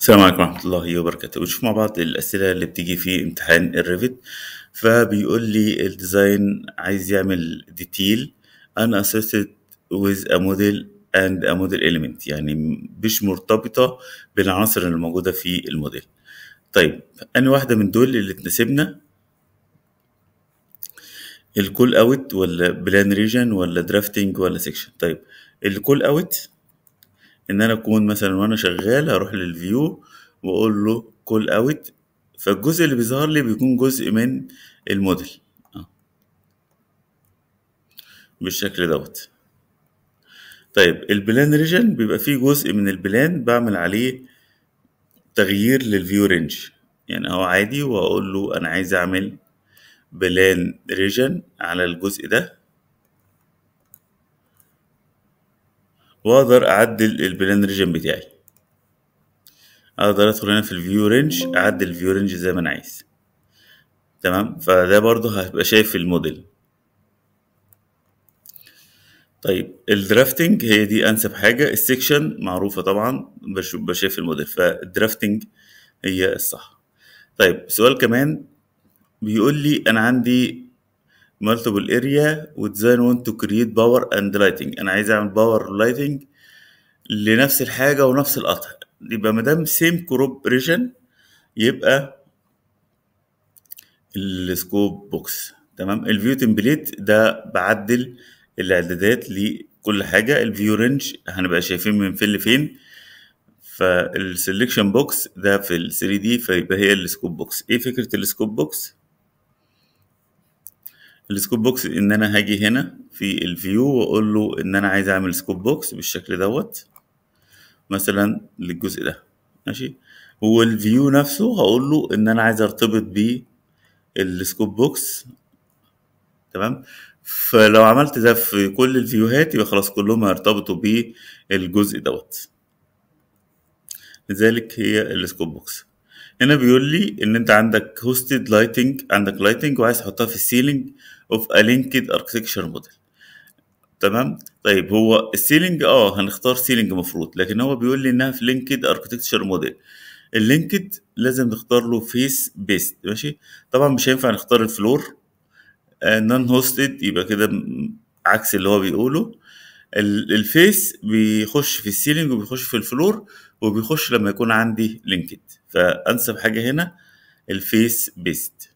السلام عليكم ورحمة الله وبركاته بنشوف مع بعض الأسئلة اللي بتيجي في امتحان الريفت فبيقول لي الديزاين عايز يعمل ديتيل أنا أسوسيت ويز أ موديل أند أ موديل إيليمنت يعني مش مرتبطة بالعناصر اللي موجودة في الموديل طيب أنا واحدة من دول اللي تناسبنا الكول اوت ولا بلان ريجن ولا درافتنج ولا سيكشن طيب الكول اوت ان انا اكون مثلا وانا شغال اروح للفيو واقول له كول اوت فالجزء اللي بيظهر لي بيكون جزء من الموديل آه. بالشكل دوت طيب البلان ريجن بيبقى فيه جزء من البلان بعمل عليه تغيير للفيو رينج يعني اهو عادي واقول له انا عايز اعمل بلان ريجن على الجزء ده واقدر اعدل البلان ريجن بتاعي اقدر ادخل هنا في الفيو رينج اعدل الفيو رينج زي ما انا عايز تمام فده برضه هبقى شايف في الموديل طيب الدرافتنج هي دي انسب حاجه السكشن معروفه طبعا بشوف بشايف الموديل فالدرافتنج هي الصح طيب سؤال كمان بيقول لي انا عندي مالتيبل اريا وديزاين وان تو كرييت باور اند لايتنج انا عايز اعمل باور لايتنج لنفس الحاجة ونفس القطع يبقى مادام سيم كروب ريجن يبقى السكوب بوكس تمام الفيو تمبليت ده بعدل الاعدادات لكل حاجة الفيو رينج هنبقى شايفين من فين لفين فالسلكشن بوكس ده في ال 3 دي فيبقى هي السكوب بوكس ايه فكرة السكوب بوكس السكوب بوكس ان انا هاجي هنا في الفيو واقول له ان انا عايز اعمل سكوب بوكس بالشكل دوت مثلا للجزء ده ماشي والفيو نفسه هقول له ان انا عايز ارتبط بيه السكوب بوكس تمام فلو عملت ده في كل الفيوهات يبقى خلاص كلهم هيرتبطوا بالجزء دوت لذلك هي السكوب بوكس هنا بيقول لي ان انت عندك هوستد لايتنج عندك لايتنج وعايز تحطها في السيلينج اوف ا لينكد اركتكشر موديل تمام طيب هو السيلينج اه هنختار سيلينج مفروض لكن هو بيقول لي انها في لينكد اركتكشر موديل اللينكد لازم نختار له فيس بيست ماشي طبعا مش هينفع نختار الفلور نون هوستد يبقى كده عكس اللي هو بيقوله الفيس بيخش في السيلينج وبيخش في الفلور وبيخش لما يكون عندي لينكد فانسب حاجه هنا الفيس بيست